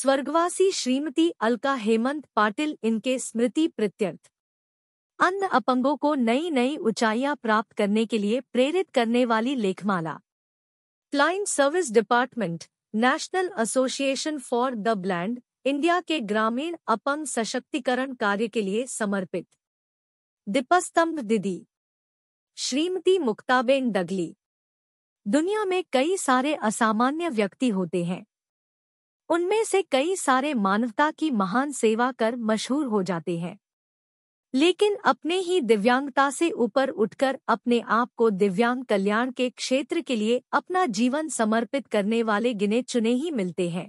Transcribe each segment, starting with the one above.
स्वर्गवासी श्रीमती अलका हेमंत पाटिल इनके स्मृति प्रत्यर्थ अन्य अपंगों को नई नई ऊंचाइयां प्राप्त करने के लिए प्रेरित करने वाली लेखमाला client service department national association for the blind India के ग्रामीण अपंग सशक्तिकरण कार्य के लिए समर्पित दीपस्तंभ दीदी श्रीमती मुक्ताबेन डगली दुनिया में कई सारे असामान्य व्यक्ति होते हैं उनमें से कई सारे मानवता की महान सेवा कर मशहूर हो जाते हैं लेकिन अपने ही दिव्यांगता से ऊपर उठकर अपने आप को दिव्यांग कल्याण के क्षेत्र के लिए अपना जीवन समर्पित करने वाले गिने चुने ही मिलते हैं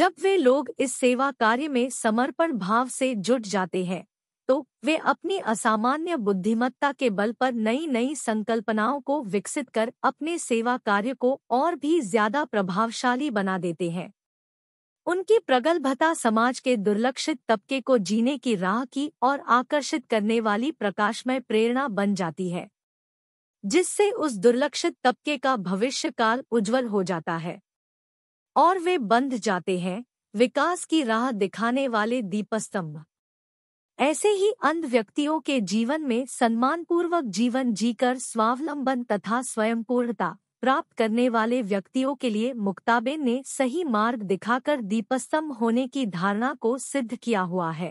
जब वे लोग इस सेवा कार्य में समर्पण भाव से जुट जाते हैं तो वे अपनी असामान्य बुद्धिमत्ता के बल पर नई नई संकल्पनाओं को विकसित कर अपने सेवा कार्य को और भी ज्यादा प्रभावशाली बना देते हैं उनकी प्रगल्भता समाज के दुर्लक्षित तबके को जीने की राह की और आकर्षित करने वाली प्रकाशमय प्रेरणा बन जाती है जिससे उस दुर्लक्षित तबके का भविष्यकाल उज्जवल हो जाता है और वे बंध जाते हैं विकास की राह दिखाने वाले दीपस्तंभ ऐसे ही अंध व्यक्तियों के जीवन में सम्मानपूर्वक जीवन जीकर स्वावलंबन तथा स्वयंपूर्णता प्राप्त करने वाले व्यक्तियों के लिए मुक्ताबेन ने सही मार्ग दिखाकर दीपस्तम होने की धारणा को सिद्ध किया हुआ है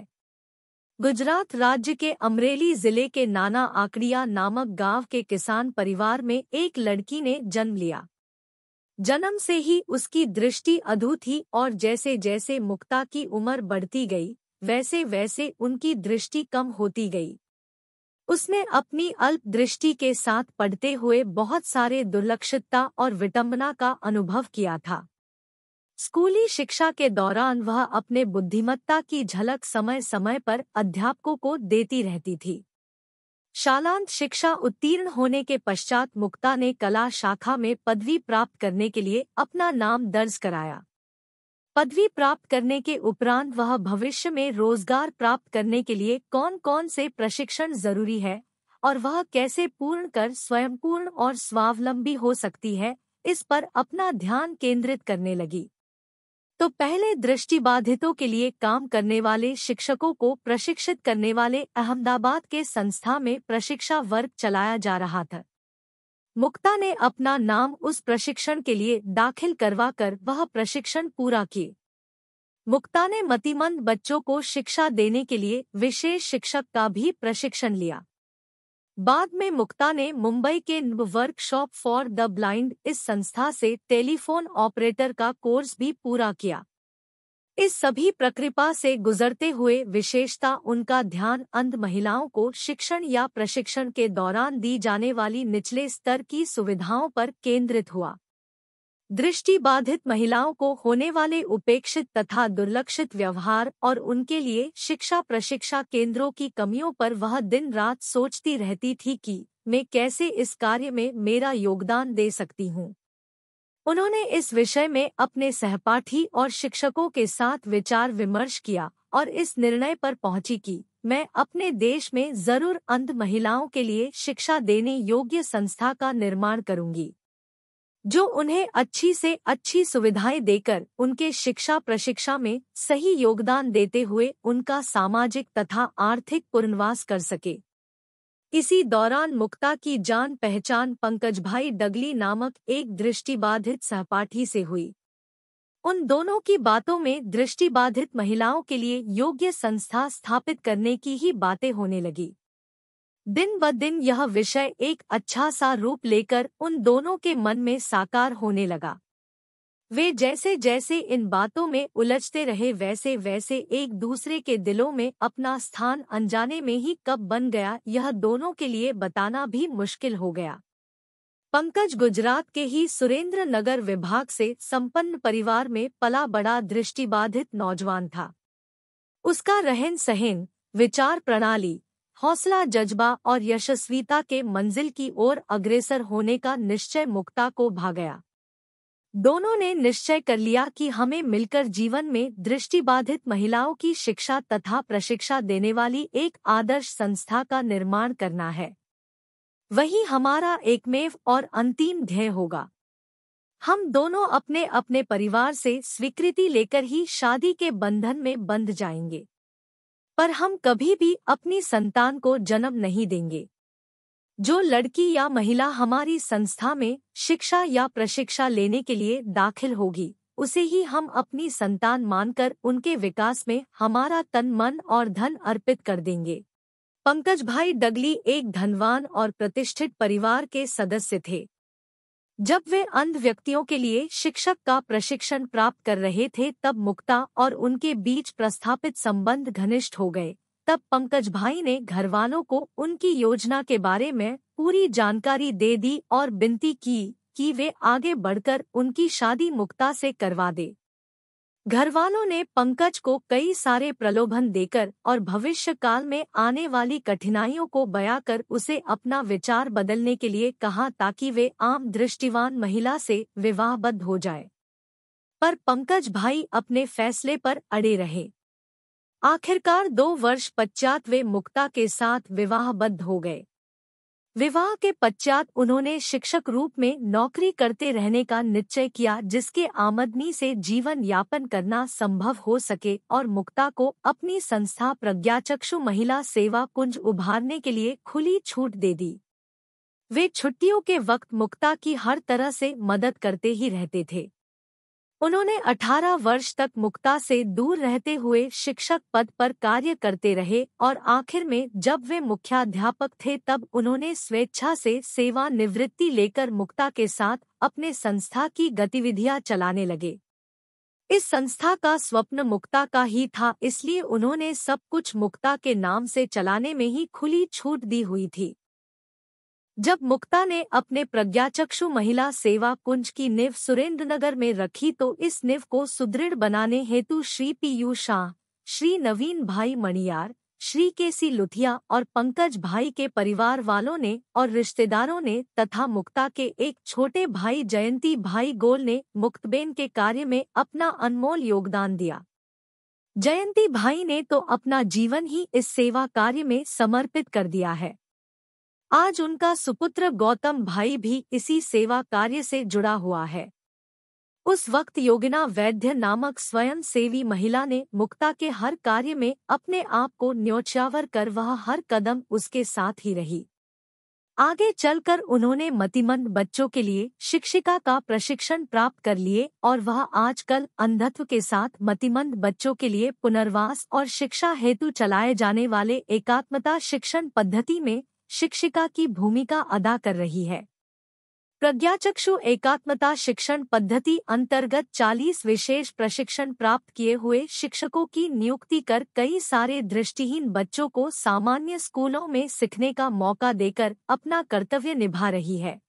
गुजरात राज्य के अमरेली जिले के नाना आकड़िया नामक गांव के किसान परिवार में एक लड़की ने जन्म लिया जन्म से ही उसकी दृष्टि अधू थी और जैसे जैसे मुक्ता की उम्र बढ़ती गई वैसे वैसे उनकी दृष्टि कम होती गई उसने अपनी अल्प दृष्टि के साथ पढ़ते हुए बहुत सारे दुर्लक्षितता और विटंबना का अनुभव किया था स्कूली शिक्षा के दौरान वह अपने बुद्धिमत्ता की झलक समय समय पर अध्यापकों को देती रहती थी शालांत शिक्षा उत्तीर्ण होने के पश्चात मुक्ता ने कला शाखा में पदवी प्राप्त करने के लिए अपना नाम दर्ज कराया पदवी प्राप्त करने के उपरांत वह भविष्य में रोजगार प्राप्त करने के लिए कौन कौन से प्रशिक्षण जरूरी है और वह कैसे पूर्ण कर स्वयंपूर्ण और स्वावलंबी हो सकती है इस पर अपना ध्यान केंद्रित करने लगी तो पहले दृष्टिबाधितों के लिए काम करने वाले शिक्षकों को प्रशिक्षित करने वाले अहमदाबाद के संस्था में प्रशिक्षा वर्ग चलाया जा रहा था मुक्ता ने अपना नाम उस प्रशिक्षण के लिए दाखिल करवाकर वह प्रशिक्षण पूरा किए मुक्ता ने मतिमंद बच्चों को शिक्षा देने के लिए विशेष शिक्षक का भी प्रशिक्षण लिया बाद में मुक्ता ने मुंबई के वर्कशॉप फॉर द ब्लाइंड इस संस्था से टेलीफोन ऑपरेटर का कोर्स भी पूरा किया इस सभी प्रकृपा से गुजरते हुए विशेषता उनका ध्यान अंध महिलाओं को शिक्षण या प्रशिक्षण के दौरान दी जाने वाली निचले स्तर की सुविधाओं पर केंद्रित हुआ दृष्टिबाधित महिलाओं को होने वाले उपेक्षित तथा दुर्लक्षित व्यवहार और उनके लिए शिक्षा प्रशिक्षा केंद्रों की कमियों पर वह दिन रात सोचती रहती थी कि मैं कैसे इस कार्य में मेरा योगदान दे सकती हूँ उन्होंने इस विषय में अपने सहपाठी और शिक्षकों के साथ विचार विमर्श किया और इस निर्णय पर पहुंची कि मैं अपने देश में जरूर अंध महिलाओं के लिए शिक्षा देने योग्य संस्था का निर्माण करूंगी जो उन्हें अच्छी से अच्छी सुविधाएं देकर उनके शिक्षा प्रशिक्षा में सही योगदान देते हुए उनका सामाजिक तथा आर्थिक पुनर्वास कर सके इसी दौरान मुक्ता की जान पहचान पंकज भाई डगली नामक एक दृष्टिबाधित सहपाठी से हुई उन दोनों की बातों में दृष्टिबाधित महिलाओं के लिए योग्य संस्था स्थापित करने की ही बातें होने लगी दिन ब दिन यह विषय एक अच्छा सा रूप लेकर उन दोनों के मन में साकार होने लगा वे जैसे जैसे इन बातों में उलझते रहे वैसे वैसे एक दूसरे के दिलों में अपना स्थान अनजाने में ही कब बन गया यह दोनों के लिए बताना भी मुश्किल हो गया पंकज गुजरात के ही सुरेंद्र नगर विभाग से संपन्न परिवार में पला बड़ा दृष्टिबाधित नौजवान था उसका रहन सहन विचार प्रणाली हौसला जज्बा और यशस्वीता के मंजिल की ओर अग्रेसर होने का निश्चय मुक्ता को भा गया दोनों ने निश्चय कर लिया कि हमें मिलकर जीवन में दृष्टिबाधित महिलाओं की शिक्षा तथा प्रशिक्षा देने वाली एक आदर्श संस्था का निर्माण करना है वही हमारा एकमेव और अंतिम ध्येय होगा हम दोनों अपने अपने परिवार से स्वीकृति लेकर ही शादी के बंधन में बंध जाएंगे पर हम कभी भी अपनी संतान को जन्म नहीं देंगे जो लड़की या महिला हमारी संस्था में शिक्षा या प्रशिक्षा लेने के लिए दाखिल होगी उसे ही हम अपनी संतान मानकर उनके विकास में हमारा तन मन और धन अर्पित कर देंगे पंकज भाई डगली एक धनवान और प्रतिष्ठित परिवार के सदस्य थे जब वे अंध व्यक्तियों के लिए शिक्षक का प्रशिक्षण प्राप्त कर रहे थे तब मुक्ता और उनके बीच प्रस्थापित संबंध घनिष्ठ हो गए तब पंकज भाई ने घरवालों को उनकी योजना के बारे में पूरी जानकारी दे दी और विनती की कि वे आगे बढ़कर उनकी शादी मुक्ता से करवा दे घरवालों ने पंकज को कई सारे प्रलोभन देकर और भविष्य काल में आने वाली कठिनाइयों को बया कर उसे अपना विचार बदलने के लिए कहा ताकि वे आम दृष्टिवान महिला से विवाहबद्ध हो जाए पर पंकज भाई अपने फैसले पर अड़े रहे आखिरकार दो वर्ष पश्चात वे मुक्ता के साथ विवाहबद्ध हो गए विवाह के पश्चात उन्होंने शिक्षक रूप में नौकरी करते रहने का निश्चय किया जिसके आमदनी से जीवन यापन करना संभव हो सके और मुक्ता को अपनी संस्था प्रज्ञाचक्षु महिला सेवा कुंज उभारने के लिए खुली छूट दे दी वे छुट्टियों के वक्त मुक्ता की हर तरह से मदद करते ही रहते थे उन्होंने 18 वर्ष तक मुक्ता से दूर रहते हुए शिक्षक पद पर कार्य करते रहे और आखिर में जब वे मुख्याध्यापक थे तब उन्होंने स्वेच्छा से सेवानिवृत्ति लेकर मुक्ता के साथ अपने संस्था की गतिविधियां चलाने लगे इस संस्था का स्वप्न मुक्ता का ही था इसलिए उन्होंने सब कुछ मुक्ता के नाम से चलाने में ही खुली छूट दी हुई थी जब मुक्ता ने अपने प्रज्ञाचक्षु महिला सेवा कुंज की निव सुरेंद्रनगर में रखी तो इस निव को सुदृढ़ बनाने हेतु श्री पीयू शाह श्री नवीन भाई मणियार श्री केसी लुथिया और पंकज भाई के परिवार वालों ने और रिश्तेदारों ने तथा मुक्ता के एक छोटे भाई जयंती भाई गोल ने मुक्तबेन के कार्य में अपना अनमोल योगदान दिया जयंती भाई ने तो अपना जीवन ही इस सेवा कार्य में समर्पित कर दिया है आज उनका सुपुत्र गौतम भाई भी इसी सेवा कार्य से जुड़ा हुआ है उस वक्त योगिना वैद्य नामक स्वयंसेवी महिला ने मुक्ता के हर कार्य में अपने आप को न्योछावर कर वह हर कदम उसके साथ ही रही आगे चलकर उन्होंने मतिमंद बच्चों के लिए शिक्षिका का प्रशिक्षण प्राप्त कर लिए और वह आजकल अंधत्व के साथ मतिमंद बच्चों के लिए पुनर्वास और शिक्षा हेतु चलाए जाने वाले एकात्मता शिक्षण पद्धति में शिक्षिका की भूमिका अदा कर रही है प्रज्ञाचक्षु एकात्मता शिक्षण पद्धति अंतर्गत 40 विशेष प्रशिक्षण प्राप्त किए हुए शिक्षकों की नियुक्ति कर कई सारे दृष्टिहीन बच्चों को सामान्य स्कूलों में सीखने का मौका देकर अपना कर्तव्य निभा रही है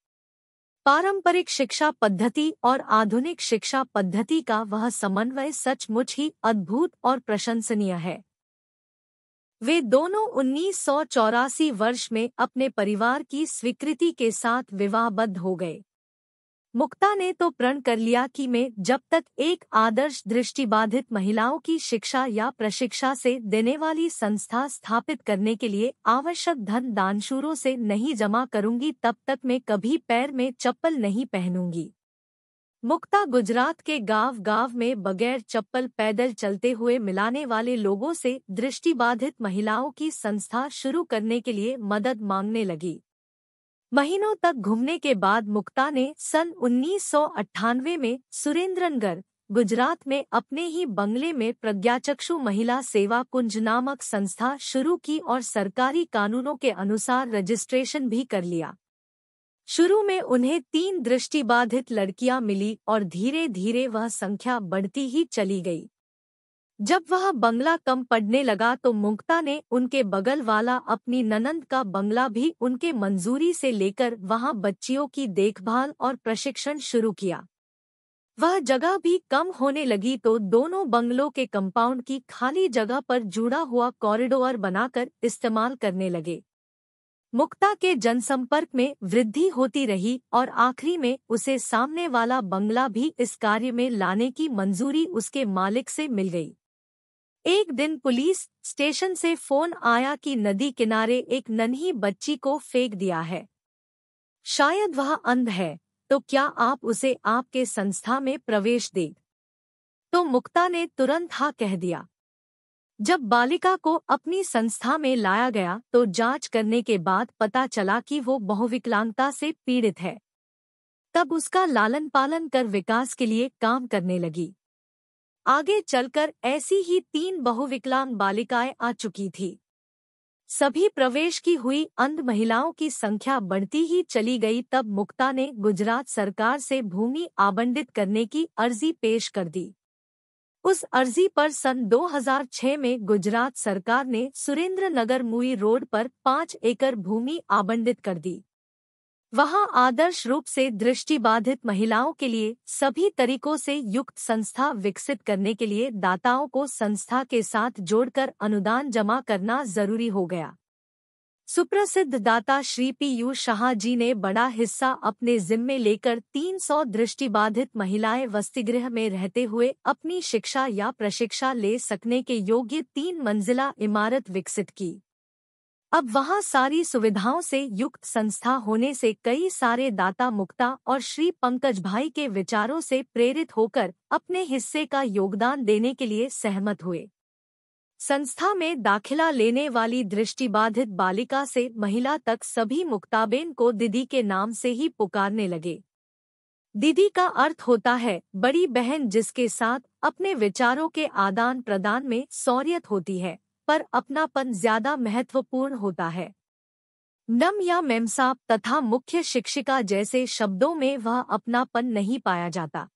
पारंपरिक शिक्षा पद्धति और आधुनिक शिक्षा पद्धति का वह समन्वय सचमुच ही अद्भुत और प्रशंसनीय है वे दोनों उन्नीस वर्ष में अपने परिवार की स्वीकृति के साथ विवाहबद्ध हो गए मुक्ता ने तो प्रण कर लिया कि मैं जब तक एक आदर्श दृष्टिबाधित महिलाओं की शिक्षा या प्रशिक्षा से देने वाली संस्था स्थापित करने के लिए आवश्यक धन दानशूरों से नहीं जमा करूंगी तब तक मैं कभी पैर में चप्पल नहीं पहनूंगी मुक्ता गुजरात के गांव गांव में बगैर चप्पल पैदल चलते हुए मिलाने वाले लोगों से दृष्टिबाधित महिलाओं की संस्था शुरू करने के लिए मदद मांगने लगी महीनों तक घूमने के बाद मुक्ता ने सन उन्नीस में सुरेंद्रनगर गुजरात में अपने ही बंगले में प्रज्ञाचक्षु महिला सेवा कुंज नामक संस्था शुरू की और सरकारी कानूनों के अनुसार रजिस्ट्रेशन भी कर लिया शुरू में उन्हें तीन दृष्टिबाधित लड़कियां मिली और धीरे धीरे वह संख्या बढ़ती ही चली गई जब वह बंगला कम पड़ने लगा तो मुक्ता ने उनके बगल वाला अपनी ननंद का बंगला भी उनके मंजूरी से लेकर वहां बच्चियों की देखभाल और प्रशिक्षण शुरू किया वह जगह भी कम होने लगी तो दोनों बंगलों के कंपाउंड की खाली जगह पर जुड़ा हुआ कॉरिडोर बनाकर इस्तेमाल करने लगे मुक्ता के जनसंपर्क में वृद्धि होती रही और आखिरी में उसे सामने वाला बंगला भी इस कार्य में लाने की मंजूरी उसके मालिक से मिल गई एक दिन पुलिस स्टेशन से फोन आया कि नदी किनारे एक नन्ही बच्ची को फेंक दिया है शायद वह अंध है तो क्या आप उसे आपके संस्था में प्रवेश दे तो मुक्ता ने तुरंत हा कह दिया जब बालिका को अपनी संस्था में लाया गया तो जांच करने के बाद पता चला कि वो बहुविकलांगता से पीड़ित है तब उसका लालन पालन कर विकास के लिए काम करने लगी आगे चलकर ऐसी ही तीन बहुविकलांग बालिकाएं आ चुकी थी सभी प्रवेश की हुई अंध महिलाओं की संख्या बढ़ती ही चली गई तब मुक्ता ने गुजरात सरकार से भूमि आबंटित करने की अर्जी पेश कर दी उस अर्जी पर सन 2006 में गुजरात सरकार ने सुरेंद्र नगर मुई रोड पर पाँच एकड़ भूमि आबंटित कर दी वहां आदर्श रूप से दृष्टिबाधित महिलाओं के लिए सभी तरीकों से युक्त संस्था विकसित करने के लिए दाताओं को संस्था के साथ जोड़कर अनुदान जमा करना जरूरी हो गया सुप्रसिद्ध दाता श्री पी यू शाह जी ने बड़ा हिस्सा अपने जिम्मे लेकर 300 दृष्टिबाधित महिलाएं वस्तिगृह में रहते हुए अपनी शिक्षा या प्रशिक्षा ले सकने के योग्य तीन मंजिला इमारत विकसित की अब वहां सारी सुविधाओं से युक्त संस्था होने से कई सारे दाता मुक्ता और श्री पंकज भाई के विचारों से प्रेरित होकर अपने हिस्से का योगदान देने के लिए सहमत हुए संस्था में दाखिला लेने वाली दृष्टिबाधित बालिका से महिला तक सभी मुक्ताबेन को दीदी के नाम से ही पुकारने लगे दीदी का अर्थ होता है बड़ी बहन जिसके साथ अपने विचारों के आदान प्रदान में सौरियत होती है पर अपनापन ज्यादा महत्वपूर्ण होता है नम या मेमसाप तथा मुख्य शिक्षिका जैसे शब्दों में वह अपनापन नहीं पाया जाता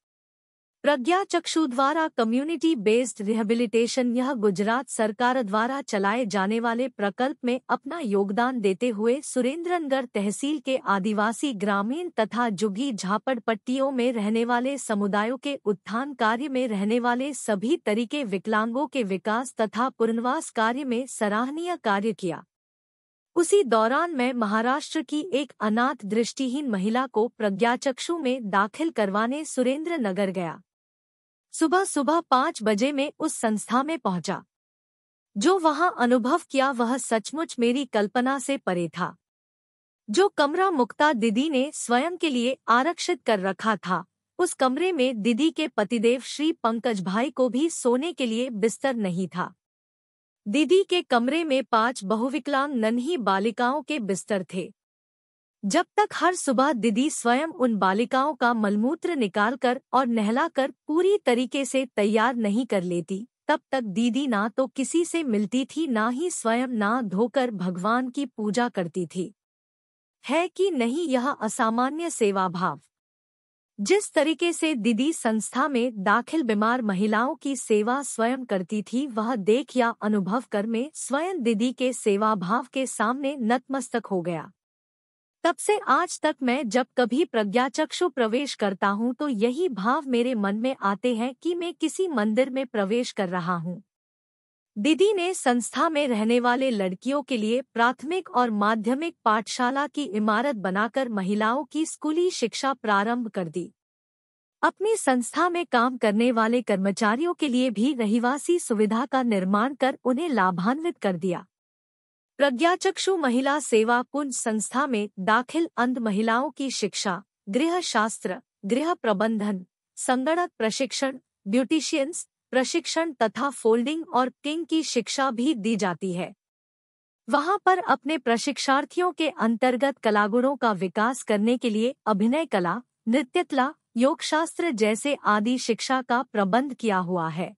प्रज्ञा चक्षु द्वारा कम्युनिटी बेस्ड रिहेबिलिटेशन यह गुजरात सरकार द्वारा चलाए जाने वाले प्रकल्प में अपना योगदान देते हुए सुरेंद्रनगर तहसील के आदिवासी ग्रामीण तथा जुगी झापड़ पट्टियों में रहने वाले समुदायों के उत्थान कार्य में रहने वाले सभी तरीके विकलांगों के विकास तथा पुनर्वास कार्य में सराहनीय कार्य किया उसी दौरान मैं महाराष्ट्र की एक अनाथ दृष्टिहीन महिला को प्रज्ञाचक्षु में दाखिल करवाने सुरेंद्र नगर गया सुबह सुबह पाँच बजे में उस संस्था में पहुंचा जो वहां अनुभव किया वह सचमुच मेरी कल्पना से परे था जो कमरा मुक्ता दीदी ने स्वयं के लिए आरक्षित कर रखा था उस कमरे में दीदी के पतिदेव श्री पंकज भाई को भी सोने के लिए बिस्तर नहीं था दीदी के कमरे में पांच बहुविकलांग नन्ही बालिकाओं के बिस्तर थे जब तक हर सुबह दीदी स्वयं उन बालिकाओं का मलमूत्र निकालकर और नहलाकर पूरी तरीके से तैयार नहीं कर लेती तब तक दीदी ना तो किसी से मिलती थी ना ही स्वयं ना धोकर भगवान की पूजा करती थी है कि नहीं यह असामान्य सेवाभाव जिस तरीके से दीदी संस्था में दाखिल बीमार महिलाओं की सेवा स्वयं करती थी वह देख या अनुभव कर में स्वयं दीदी के सेवाभाव के सामने नतमस्तक हो गया तब से आज तक मैं जब कभी प्रज्ञाचक्षु प्रवेश करता हूँ तो यही भाव मेरे मन में आते हैं कि मैं किसी मंदिर में प्रवेश कर रहा हूँ दीदी ने संस्था में रहने वाले लड़कियों के लिए प्राथमिक और माध्यमिक पाठशाला की इमारत बनाकर महिलाओं की स्कूली शिक्षा प्रारंभ कर दी अपनी संस्था में काम करने वाले कर्मचारियों के लिए भी रहिवासी सुविधा का निर्माण कर उन्हें लाभान्वित कर दिया प्रज्ञाचक्षु महिला सेवा कुंज संस्था में दाखिल अंध महिलाओं की शिक्षा गृह शास्त्र गृह प्रबंधन संगणक प्रशिक्षण ब्यूटिशियंस प्रशिक्षण तथा फोल्डिंग और किंग की शिक्षा भी दी जाती है वहां पर अपने प्रशिक्षार्थियों के अंतर्गत कलागुणों का विकास करने के लिए अभिनय कला नृत्यकला योगशास्त्र जैसे आदि शिक्षा का प्रबंध किया हुआ है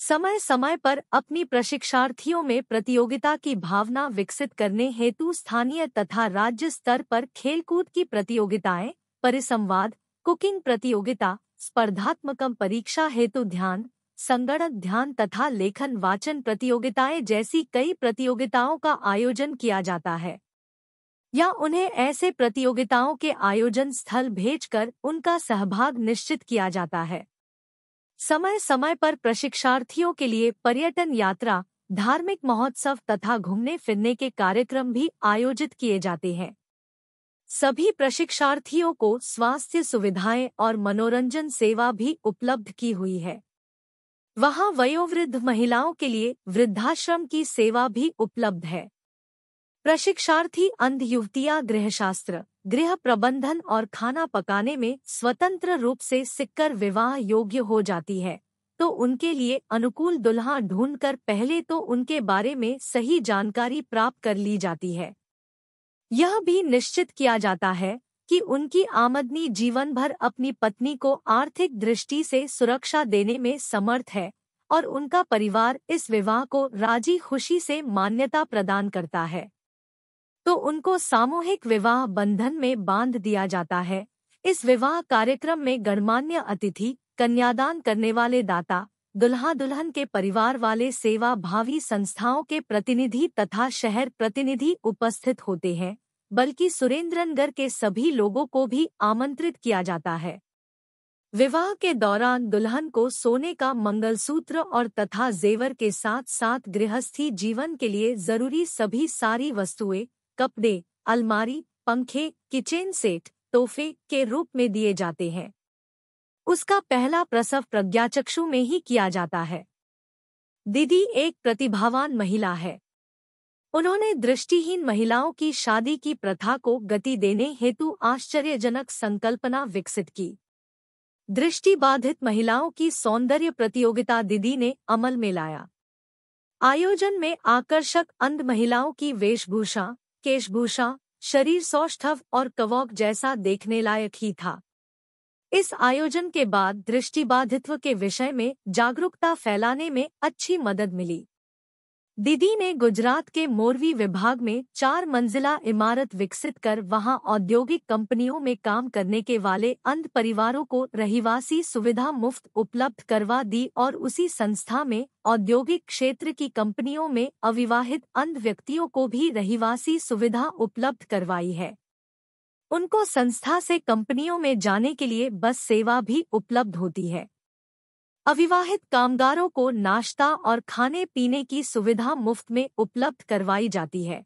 समय समय पर अपनी प्रशिक्षार्थियों में प्रतियोगिता की भावना विकसित करने हेतु स्थानीय तथा राज्य स्तर पर खेलकूद की प्रतियोगिताएं परिसंवाद कुकिंग प्रतियोगिता स्पर्धात्मक परीक्षा हेतु ध्यान संगणक ध्यान तथा लेखन वाचन प्रतियोगिताएं जैसी कई प्रतियोगिताओं का आयोजन किया जाता है या उन्हें ऐसे प्रतियोगिताओं के आयोजन स्थल भेजकर उनका सहभाग निश्चित किया जाता है समय समय पर प्रशिक्षार्थियों के लिए पर्यटन यात्रा धार्मिक महोत्सव तथा घूमने फिरने के कार्यक्रम भी आयोजित किए जाते हैं सभी प्रशिक्षार्थियों को स्वास्थ्य सुविधाएं और मनोरंजन सेवा भी उपलब्ध की हुई है वहां वयोवृद्ध महिलाओं के लिए वृद्धाश्रम की सेवा भी उपलब्ध है प्रशिक्षार्थी अंध युवतियां गृहशास्त्र गृह प्रबंधन और खाना पकाने में स्वतंत्र रूप से सिक्कर विवाह योग्य हो जाती है तो उनके लिए अनुकूल दुल्हा ढूंढकर पहले तो उनके बारे में सही जानकारी प्राप्त कर ली जाती है यह भी निश्चित किया जाता है कि उनकी आमदनी जीवन भर अपनी पत्नी को आर्थिक दृष्टि से सुरक्षा देने में समर्थ है और उनका परिवार इस विवाह को राजी खुशी से मान्यता प्रदान करता है तो उनको सामूहिक विवाह बंधन में बांध दिया जाता है इस विवाह कार्यक्रम में गणमान्य अतिथि कन्यादान करने वाले दाता दुल्हा दुल्हन के परिवार वाले सेवा भावी संस्थाओं के प्रतिनिधि तथा शहर प्रतिनिधि उपस्थित होते हैं बल्कि सुरेंद्रनगर के सभी लोगों को भी आमंत्रित किया जाता है विवाह के दौरान दुल्हन को सोने का मंगलसूत्र और तथा जेवर के साथ साथ गृहस्थी जीवन के लिए जरूरी सभी सारी वस्तुएं कपड़े अलमारी पंखे किचन सेट तोहफे के रूप में दिए जाते हैं उसका पहला प्रसव प्रज्ञाचक्षु में ही किया जाता है दीदी एक प्रतिभावान महिला है उन्होंने दृष्टिहीन महिलाओं की शादी की प्रथा को गति देने हेतु आश्चर्यजनक संकल्पना विकसित की दृष्टिबाधित महिलाओं की सौंदर्य प्रतियोगिता दीदी ने अमल में लाया आयोजन में आकर्षक अंध महिलाओं की वेशभूषा केशभूषा शरीर सौष्ठव और कवॉक जैसा देखने लायक ही था इस आयोजन के बाद दृष्टिबाधित्व के विषय में जागरूकता फैलाने में अच्छी मदद मिली दीदी ने गुजरात के मोरवी विभाग में चार मंजिला इमारत विकसित कर वहां औद्योगिक कंपनियों में काम करने के वाले अंध परिवारों को रहिवासी सुविधा मुफ्त उपलब्ध करवा दी और उसी संस्था में औद्योगिक क्षेत्र की कंपनियों में अविवाहित अंध व्यक्तियों को भी रहिवासी सुविधा उपलब्ध करवाई है उनको संस्था से कंपनियों में जाने के लिए बस सेवा भी उपलब्ध होती है अविवाहित कामगारों को नाश्ता और खाने पीने की सुविधा मुफ्त में उपलब्ध करवाई जाती है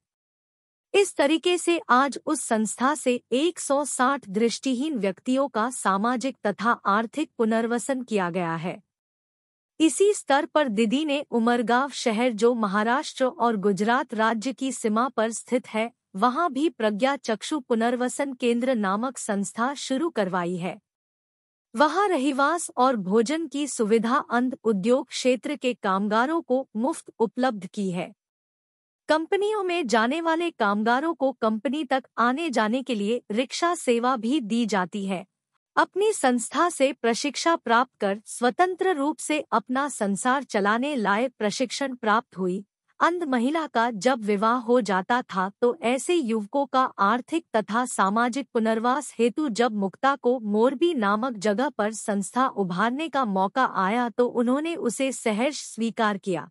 इस तरीके से आज उस संस्था से 160 दृष्टिहीन व्यक्तियों का सामाजिक तथा आर्थिक पुनर्वसन किया गया है इसी स्तर पर दीदी ने उमरगांव शहर जो महाराष्ट्र और गुजरात राज्य की सीमा पर स्थित है वहां भी प्रज्ञा चक्षु पुनर्वसन केंद्र नामक संस्था शुरू करवाई है वहां रहिवास और भोजन की सुविधा अंध उद्योग क्षेत्र के कामगारों को मुफ्त उपलब्ध की है कंपनियों में जाने वाले कामगारों को कंपनी तक आने जाने के लिए रिक्शा सेवा भी दी जाती है अपनी संस्था से प्रशिक्षा प्राप्त कर स्वतंत्र रूप से अपना संसार चलाने लायक प्रशिक्षण प्राप्त हुई अंध महिला का जब विवाह हो जाता था तो ऐसे युवकों का आर्थिक तथा सामाजिक पुनर्वास हेतु जब मुक्ता को मोरबी नामक जगह पर संस्था उभारने का मौका आया तो उन्होंने उसे सहर्ष स्वीकार किया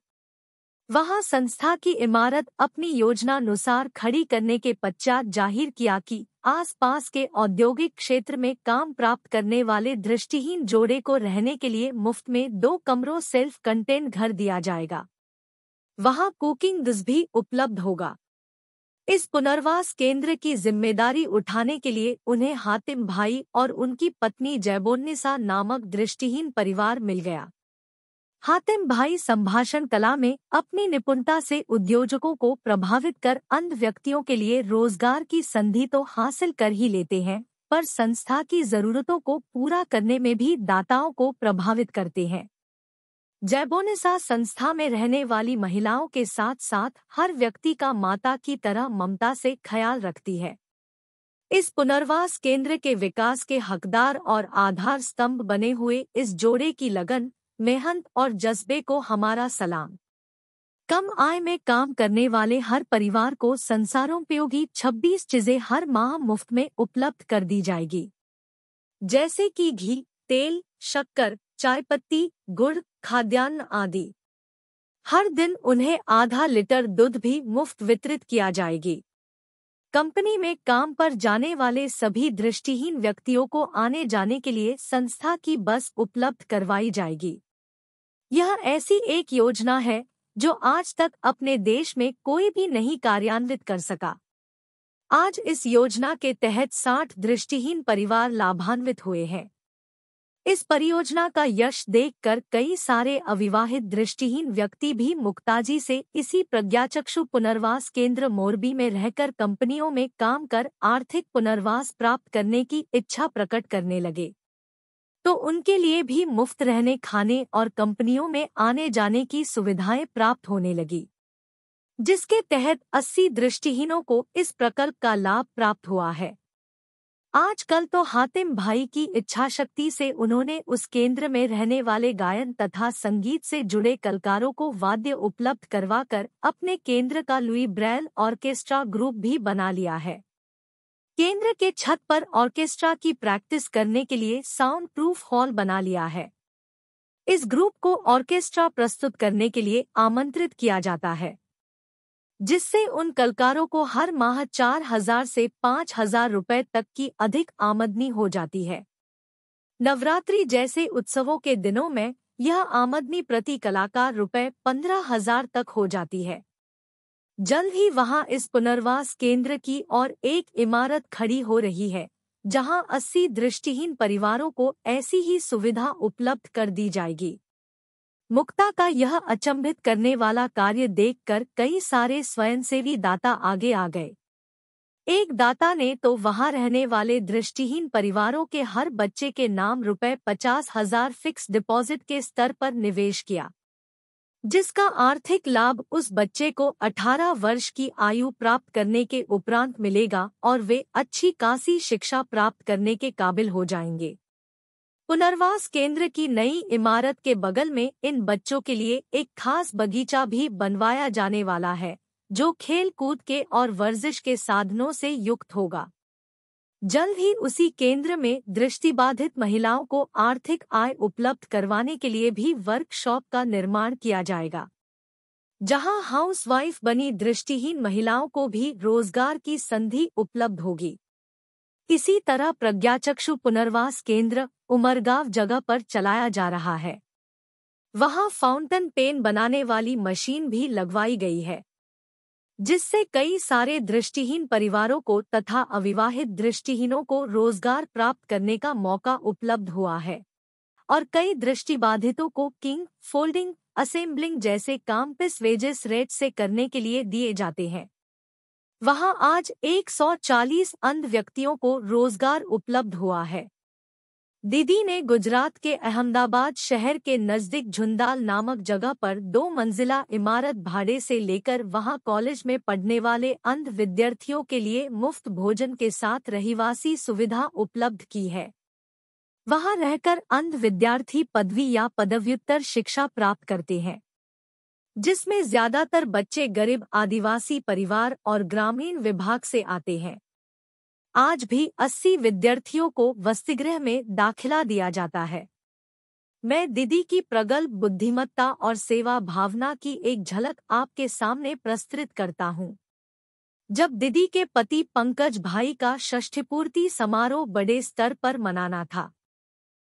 वहां संस्था की इमारत अपनी योजना अनुसार खड़ी करने के पश्चात जाहिर किया कि आसपास के औद्योगिक क्षेत्र में काम प्राप्त करने वाले दृष्टिहीन जोड़े को रहने के लिए मुफ्त में दो कमरों सेल्फ कंटेन घर दिया जाएगा वहां कुकिंग दिस भी उपलब्ध होगा इस पुनर्वास केंद्र की जिम्मेदारी उठाने के लिए उन्हें हातिम भाई और उनकी पत्नी जैबोन्निसा नामक दृष्टिहीन परिवार मिल गया हातिम भाई संभाषण कला में अपनी निपुणता से उद्योजकों को प्रभावित कर अंध व्यक्तियों के लिए रोजगार की संधि तो हासिल कर ही लेते हैं पर संस्था की जरूरतों को पूरा करने में भी दाताओं को प्रभावित करते हैं जैबोनेसा संस्था में रहने वाली महिलाओं के साथ साथ हर व्यक्ति का माता की तरह ममता से ख्याल रखती है इस पुनर्वास केंद्र के विकास के हकदार और आधार स्तंभ बने हुए इस जोड़े की लगन मेहनत और जज्बे को हमारा सलाम कम आय में काम करने वाले हर परिवार को संसारोपयोगी 26 चीजें हर माह मुफ्त में उपलब्ध कर दी जाएगी जैसे कि घी तेल शक्कर चाय पत्ती गुड़ खाद्यान्न आदि हर दिन उन्हें आधा लीटर दूध भी मुफ्त वितरित किया जाएगी कंपनी में काम पर जाने वाले सभी दृष्टिहीन व्यक्तियों को आने जाने के लिए संस्था की बस उपलब्ध करवाई जाएगी यह ऐसी एक योजना है जो आज तक अपने देश में कोई भी नहीं कार्यान्वित कर सका आज इस योजना के तहत 60 दृष्टिहीन परिवार लाभान्वित हुए हैं इस परियोजना का यश देखकर कई सारे अविवाहित दृष्टिहीन व्यक्ति भी मुक्ताजी से इसी प्रज्ञाचक्षु पुनर्वास केंद्र मोरबी में रहकर कंपनियों में काम कर आर्थिक पुनर्वास प्राप्त करने की इच्छा प्रकट करने लगे तो उनके लिए भी मुफ्त रहने खाने और कंपनियों में आने जाने की सुविधाएं प्राप्त होने लगी जिसके तहत 80 दृष्टिहीनों को इस प्रकल्प का लाभ प्राप्त हुआ है आजकल तो हातिम भाई की इच्छा शक्ति से उन्होंने उस केंद्र में रहने वाले गायन तथा संगीत से जुड़े कलकारों को वाद्य उपलब्ध करवाकर अपने केंद्र का लुई ब्रैल ऑर्केस्ट्रा ग्रुप भी बना लिया है केंद्र के छत पर ऑर्केस्ट्रा की प्रैक्टिस करने के लिए साउंड प्रूफ हॉल बना लिया है इस ग्रुप को ऑर्केस्ट्रा प्रस्तुत करने के लिए आमंत्रित किया जाता है जिससे उन कलकारों को हर माह चार हजार से पाँच हजार रुपये तक की अधिक आमदनी हो जाती है नवरात्रि जैसे उत्सवों के दिनों में यह आमदनी प्रति कलाकार रुपये पंद्रह हजार तक हो जाती है जल्द ही वहां इस पुनर्वास केंद्र की और एक इमारत खड़ी हो रही है जहां 80 दृष्टिहीन परिवारों को ऐसी ही सुविधा उपलब्ध कर दी जाएगी मुक्ता का यह अचंभित करने वाला कार्य देखकर कई सारे स्वयंसेवी दाता आगे आ गए एक दाता ने तो वहां रहने वाले दृष्टिहीन परिवारों के हर बच्चे के नाम रुपए पचास हजार फिक्स डिपॉजिट के स्तर पर निवेश किया जिसका आर्थिक लाभ उस बच्चे को 18 वर्ष की आयु प्राप्त करने के उपरांत मिलेगा और वे अच्छी कासी शिक्षा प्राप्त करने के काबिल हो जाएंगे पुनर्वास केंद्र की नई इमारत के बगल में इन बच्चों के लिए एक खास बगीचा भी बनवाया जाने वाला है जो खेल कूद के और वर्जिश के साधनों से युक्त होगा जल्द ही उसी केंद्र में दृष्टिबाधित महिलाओं को आर्थिक आय उपलब्ध करवाने के लिए भी वर्कशॉप का निर्माण किया जाएगा जहां हाउसवाइफ बनी दृष्टिहीन महिलाओं को भी रोजगार की संधि उपलब्ध होगी इसी तरह प्रज्ञाचक्षु पुनर्वास केंद्र उमरगांव जगह पर चलाया जा रहा है वहां फाउंटेन पेन बनाने वाली मशीन भी लगवाई गई है जिससे कई सारे दृष्टिहीन परिवारों को तथा अविवाहित दृष्टिहीनों को रोजगार प्राप्त करने का मौका उपलब्ध हुआ है और कई दृष्टिबाधितों को किंग फोल्डिंग असेंबलिंग जैसे काम पिस वेजेस रेट से करने के लिए दिए जाते हैं वहां आज 140 अंध व्यक्तियों को रोजगार उपलब्ध हुआ है दीदी ने गुजरात के अहमदाबाद शहर के नज़दीक झुंदाल नामक जगह पर दो मंजिला इमारत भाड़े से लेकर वहां कॉलेज में पढ़ने वाले अंध विद्यार्थियों के लिए मुफ्त भोजन के साथ रहिवासी सुविधा उपलब्ध की है वहां रहकर अंध विद्यार्थी पदवी या पदव्युत्तर शिक्षा प्राप्त करते हैं जिसमें ज्यादातर बच्चे गरीब आदिवासी परिवार और ग्रामीण विभाग से आते हैं आज भी 80 विद्यार्थियों को वस्तिगृह में दाखिला दिया जाता है मैं दीदी की प्रगल बुद्धिमत्ता और सेवा भावना की एक झलक आपके सामने प्रस्तुत करता हूँ जब दीदी के पति पंकज भाई का षष्ठीपूर्ति समारोह बड़े स्तर पर मनाना था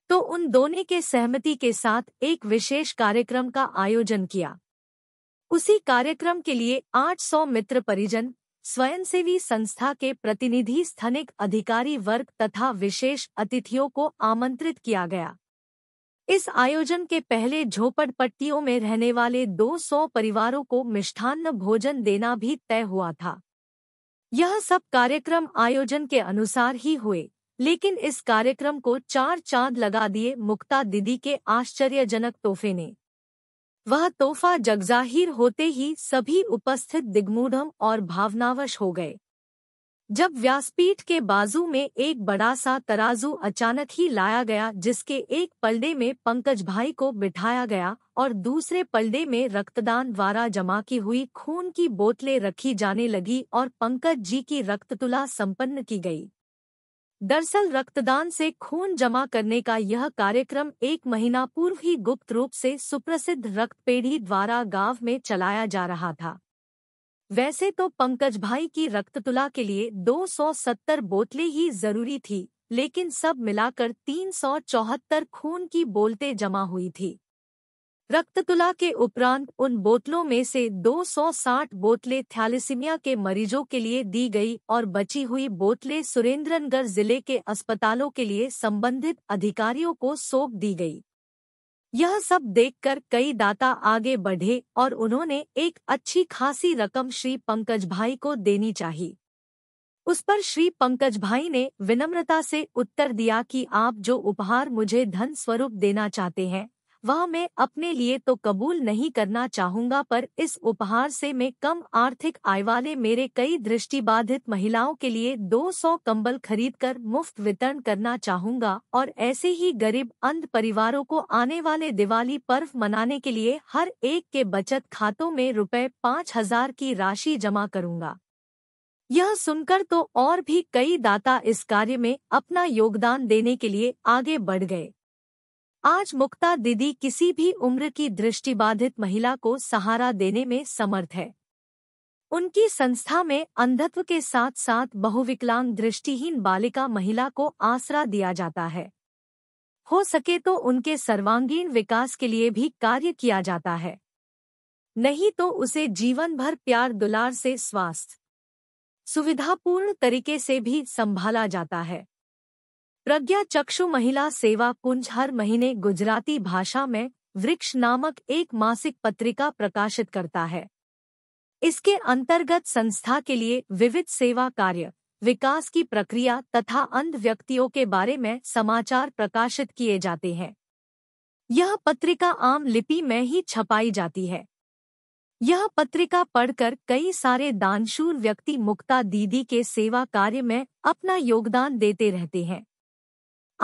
तो उन दोनों के सहमति के साथ एक विशेष कार्यक्रम का आयोजन किया उसी कार्यक्रम के लिए 800 मित्र परिजन स्वयंसेवी संस्था के प्रतिनिधि स्थानिक अधिकारी वर्ग तथा विशेष अतिथियों को आमंत्रित किया गया इस आयोजन के पहले झोपड़पट्टियों में रहने वाले 200 परिवारों को मिष्ठान्न भोजन देना भी तय हुआ था यह सब कार्यक्रम आयोजन के अनुसार ही हुए लेकिन इस कार्यक्रम को चार चांद लगा दिए मुक्ता दीदी के आश्चर्यजनक तोहफे ने वह तोहफा जगजाहिर होते ही सभी उपस्थित दिग्मूढ़ और भावनावश हो गए जब व्यासपीठ के बाजू में एक बड़ा सा तराजू अचानक ही लाया गया जिसके एक पलडे में पंकज भाई को बिठाया गया और दूसरे पलडे में रक्तदान द्वारा जमा की हुई खून की बोतलें रखी जाने लगी और पंकज जी की रक्ततुला संपन्न की गई दरअसल रक्तदान से खून जमा करने का यह कार्यक्रम एक महीना पूर्व ही गुप्त रूप से सुप्रसिद्ध रक्तपेढ़ी द्वारा गांव में चलाया जा रहा था वैसे तो पंकज भाई की रक्ततुला के लिए 270 बोतलें ही जरूरी थी लेकिन सब मिलाकर तीन खून की बोलते जमा हुई थी रक्त तुला के उपरांत उन बोतलों में से 260 बोतलें थैलेसीमिया के मरीजों के लिए दी गई और बची हुई बोतलें सुरेंद्रनगर जिले के अस्पतालों के लिए संबंधित अधिकारियों को सौंप दी गई यह सब देखकर कई दाता आगे बढ़े और उन्होंने एक अच्छी खासी रकम श्री पंकज भाई को देनी चाहिए उस पर श्री पंकज भाई ने विनम्रता से उत्तर दिया कि आप जो उपहार मुझे धन स्वरूप देना चाहते हैं वह मैं अपने लिए तो कबूल नहीं करना चाहूंगा पर इस उपहार से मैं कम आर्थिक आय वाले मेरे कई दृष्टिबाधित महिलाओं के लिए 200 कंबल खरीदकर मुफ्त वितरण करना चाहूंगा और ऐसे ही गरीब अंध परिवारों को आने वाले दिवाली पर्व मनाने के लिए हर एक के बचत खातों में रुपए पाँच हजार की राशि जमा करूँगा यह सुनकर तो और भी कई दाता इस कार्य में अपना योगदान देने के लिए आगे बढ़ गए आज मुक्ता दीदी किसी भी उम्र की दृष्टिबाधित महिला को सहारा देने में समर्थ है उनकी संस्था में अंधत्व के साथ साथ बहुविकलांग दृष्टिहीन बालिका महिला को आसरा दिया जाता है हो सके तो उनके सर्वांगीण विकास के लिए भी कार्य किया जाता है नहीं तो उसे जीवन भर प्यार दुलार से स्वास्थ्य सुविधापूर्ण तरीके से भी संभाला जाता है प्रज्ञा चक्षु महिला सेवा कुंज हर महीने गुजराती भाषा में वृक्ष नामक एक मासिक पत्रिका प्रकाशित करता है इसके अंतर्गत संस्था के लिए विविध सेवा कार्य विकास की प्रक्रिया तथा अंध व्यक्तियों के बारे में समाचार प्रकाशित किए जाते हैं यह पत्रिका आम लिपि में ही छपाई जाती है यह पत्रिका पढ़कर कई सारे दानशूर व्यक्ति मुक्ता दीदी के सेवा कार्य में अपना योगदान देते रहते हैं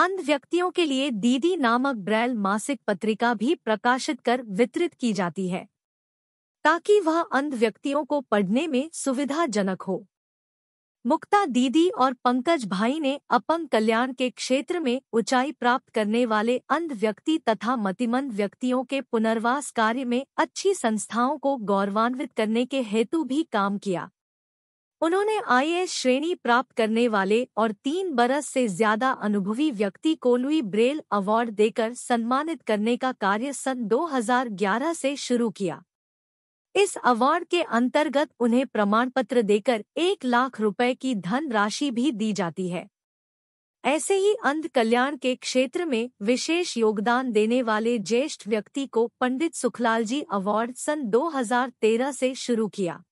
अंध व्यक्तियों के लिए दीदी नामक ब्रैल मासिक पत्रिका भी प्रकाशित कर वितरित की जाती है ताकि वह अंध व्यक्तियों को पढ़ने में सुविधाजनक हो मुक्ता दीदी और पंकज भाई ने अपंग कल्याण के क्षेत्र में ऊंचाई प्राप्त करने वाले अंध व्यक्ति तथा मतिमंद व्यक्तियों के पुनर्वास कार्य में अच्छी संस्थाओं को गौरवान्वित करने के हेतु भी काम किया उन्होंने आईएएस श्रेणी प्राप्त करने वाले और तीन बरस से ज्यादा अनुभवी व्यक्ति को लुई ब्रेल अवार्ड देकर सम्मानित करने का कार्य सन 2011 से शुरू किया इस अवार्ड के अंतर्गत उन्हें प्रमाण पत्र देकर एक लाख रुपए की धन राशि भी दी जाती है ऐसे ही अंध कल्याण के क्षेत्र में विशेष योगदान देने वाले ज्येष्ठ व्यक्ति को पंडित सुखलाल जी अवार्ड सन 2013 से शुरू किया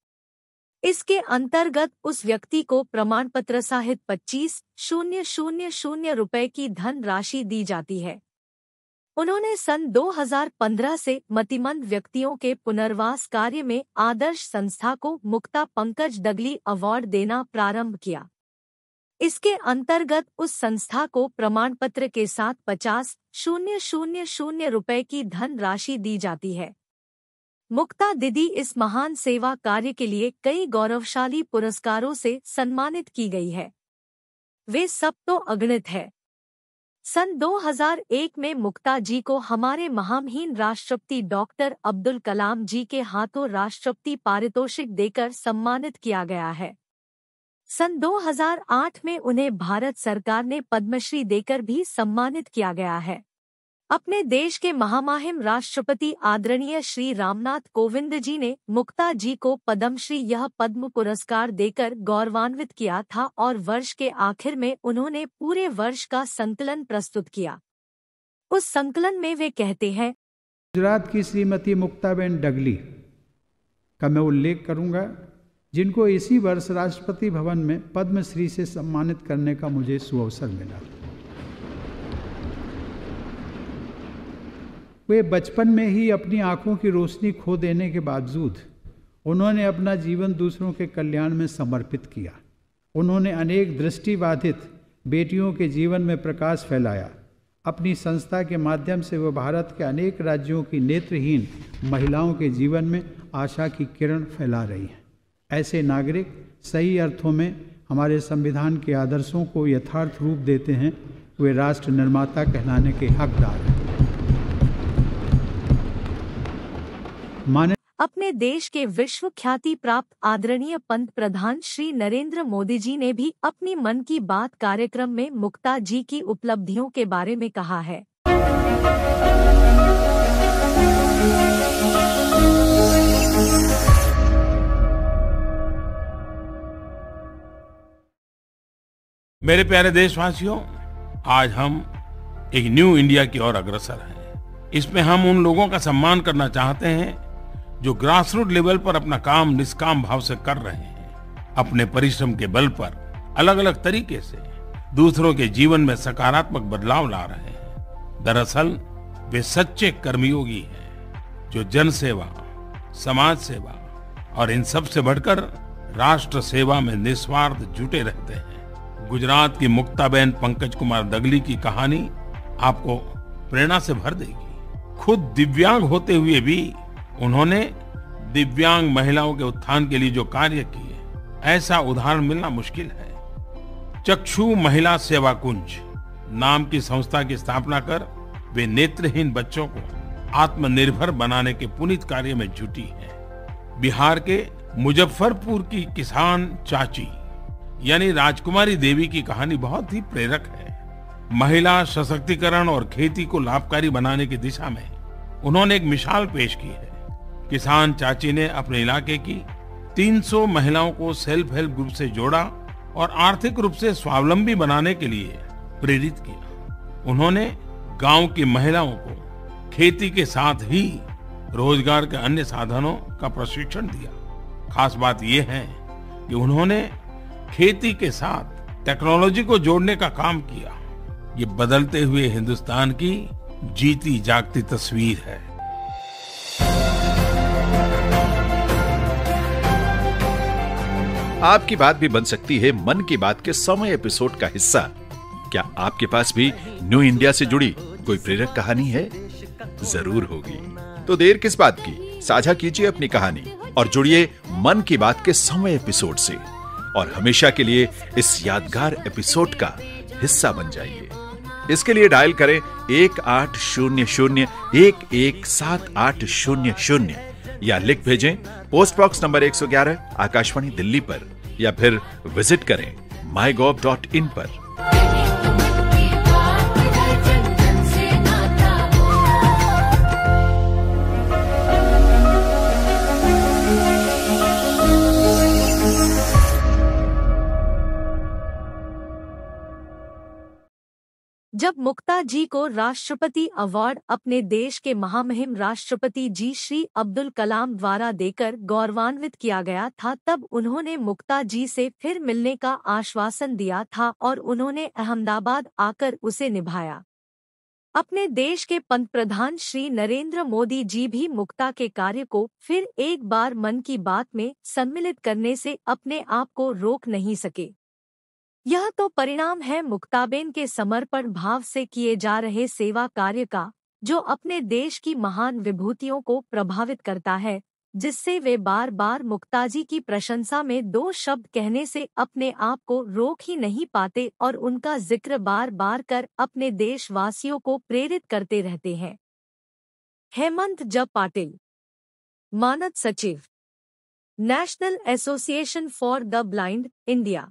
इसके अंतर्गत उस व्यक्ति को प्रमाण पत्र सहित पच्चीस शून्य शून्य शून्य रुपए की धन राशि दी जाती है उन्होंने सन 2015 से मतिमंद व्यक्तियों के पुनर्वास कार्य में आदर्श संस्था को मुक्ता पंकज दगली अवार्ड देना प्रारंभ किया इसके अंतर्गत उस संस्था को प्रमाण पत्र के साथ पचास शून्य शून्य शून्य रुपए की धन राशि दी जाती है मुक्ता दीदी इस महान सेवा कार्य के लिए कई गौरवशाली पुरस्कारों से सम्मानित की गई है वे सब तो अगणित है सन 2001 में मुक्ता जी को हमारे महामहीन राष्ट्रपति डॉक्टर अब्दुल कलाम जी के हाथों राष्ट्रपति पारितोषिक देकर सम्मानित किया गया है सन 2008 में उन्हें भारत सरकार ने पद्मश्री देकर भी सम्मानित किया गया है अपने देश के महामाहिम राष्ट्रपति आदरणीय श्री रामनाथ कोविंद जी ने मुक्ता जी को पद्मश्री यह पद्म पुरस्कार देकर गौरवान्वित किया था और वर्ष के आखिर में उन्होंने पूरे वर्ष का संकलन प्रस्तुत किया उस संकलन में वे कहते हैं गुजरात की श्रीमती मुक्ताबेन डगली का मैं उल्लेख करूंगा जिनको इसी वर्ष राष्ट्रपति भवन में पद्मश्री से सम्मानित करने का मुझे सुअवसर मिला वे बचपन में ही अपनी आँखों की रोशनी खो देने के बावजूद उन्होंने अपना जीवन दूसरों के कल्याण में समर्पित किया उन्होंने अनेक दृष्टिबाधित बेटियों के जीवन में प्रकाश फैलाया अपनी संस्था के माध्यम से वह भारत के अनेक राज्यों की नेत्रहीन महिलाओं के जीवन में आशा की किरण फैला रही हैं ऐसे नागरिक सही अर्थों में हमारे संविधान के आदर्शों को यथार्थ रूप देते हैं वे राष्ट्र निर्माता कहलाने के हकदार हैं माने अपने देश के विश्व ख्याति प्राप्त आदरणीय पंत प्रधान श्री नरेंद्र मोदी जी ने भी अपनी मन की बात कार्यक्रम में मुक्ता जी की उपलब्धियों के बारे में कहा है मेरे प्यारे देशवासियों आज हम एक न्यू इंडिया की ओर अग्रसर हैं इसमें हम उन लोगों का सम्मान करना चाहते हैं जो ग्रासरूट लेवल पर अपना काम निष्काम भाव से कर रहे हैं अपने परिश्रम के बल पर अलग अलग तरीके से दूसरों के जीवन में सकारात्मक बदलाव ला रहे हैं दरअसल वे सच्चे कर्मयोगी हैं जो जन सेवा समाज सेवा और इन सब से बढ़कर राष्ट्र सेवा में निस्वार्थ जुटे रहते हैं गुजरात की मुक्ताबेन पंकज कुमार दगली की कहानी आपको प्रेरणा से भर देगी खुद दिव्यांग होते हुए भी उन्होंने दिव्यांग महिलाओं के उत्थान के लिए जो कार्य किए ऐसा उदाहरण मिलना मुश्किल है चक्षु महिला सेवा कुंज नाम की संस्था की स्थापना कर वे नेत्रहीन बच्चों को आत्मनिर्भर बनाने के पुनित कार्य में जुटी हैं। बिहार के मुजफ्फरपुर की किसान चाची यानी राजकुमारी देवी की कहानी बहुत ही प्रेरक है महिला सशक्तिकरण और खेती को लाभकारी बनाने की दिशा में उन्होंने एक मिसाल पेश की है किसान चाची ने अपने इलाके की 300 महिलाओं को सेल्फ हेल्प ग्रुप से जोड़ा और आर्थिक रूप से स्वावलंबी बनाने के लिए प्रेरित किया उन्होंने गांव की महिलाओं को खेती के साथ ही रोजगार के अन्य साधनों का प्रशिक्षण दिया खास बात यह है कि उन्होंने खेती के साथ टेक्नोलॉजी को जोड़ने का काम किया ये बदलते हुए हिंदुस्तान की जीती जागती तस्वीर है आपकी बात भी बन सकती है मन की बात के समय एपिसोड का हिस्सा क्या आपके पास भी न्यू इंडिया से जुड़ी कोई प्रेरक कहानी है जरूर होगी तो देर किस बात की साझा कीजिए अपनी कहानी और जुड़िए मन की बात के समय एपिसोड से और हमेशा के लिए इस यादगार एपिसोड का हिस्सा बन जाइए इसके लिए डायल करें एक आठ शून्य शून्य एक एक सात आठ शून्य शून्य या लिख भेजें post box number 111 Akashvani Delhi पर या फिर विजिट करें माई पर जब मुक्ता जी को राष्ट्रपति अवार्ड अपने देश के महामहिम राष्ट्रपति जी श्री अब्दुल कलाम द्वारा देकर गौरवान्वित किया गया था तब उन्होंने मुक्ता जी से फिर मिलने का आश्वासन दिया था और उन्होंने अहमदाबाद आकर उसे निभाया अपने देश के पंत प्रधान श्री नरेंद्र मोदी जी भी मुक्ता के कार्य को फिर एक बार मन की बात में सम्मिलित करने से अपने आप को रोक नहीं सके यह तो परिणाम है मुक्ताबेन के समर्पण भाव से किए जा रहे सेवा कार्य का जो अपने देश की महान विभूतियों को प्रभावित करता है जिससे वे बार बार मुक्ताजी की प्रशंसा में दो शब्द कहने से अपने आप को रोक ही नहीं पाते और उनका जिक्र बार बार कर अपने देशवासियों को प्रेरित करते रहते हैं हेमंत जब पाटिल मानद सचिव national association for the blind India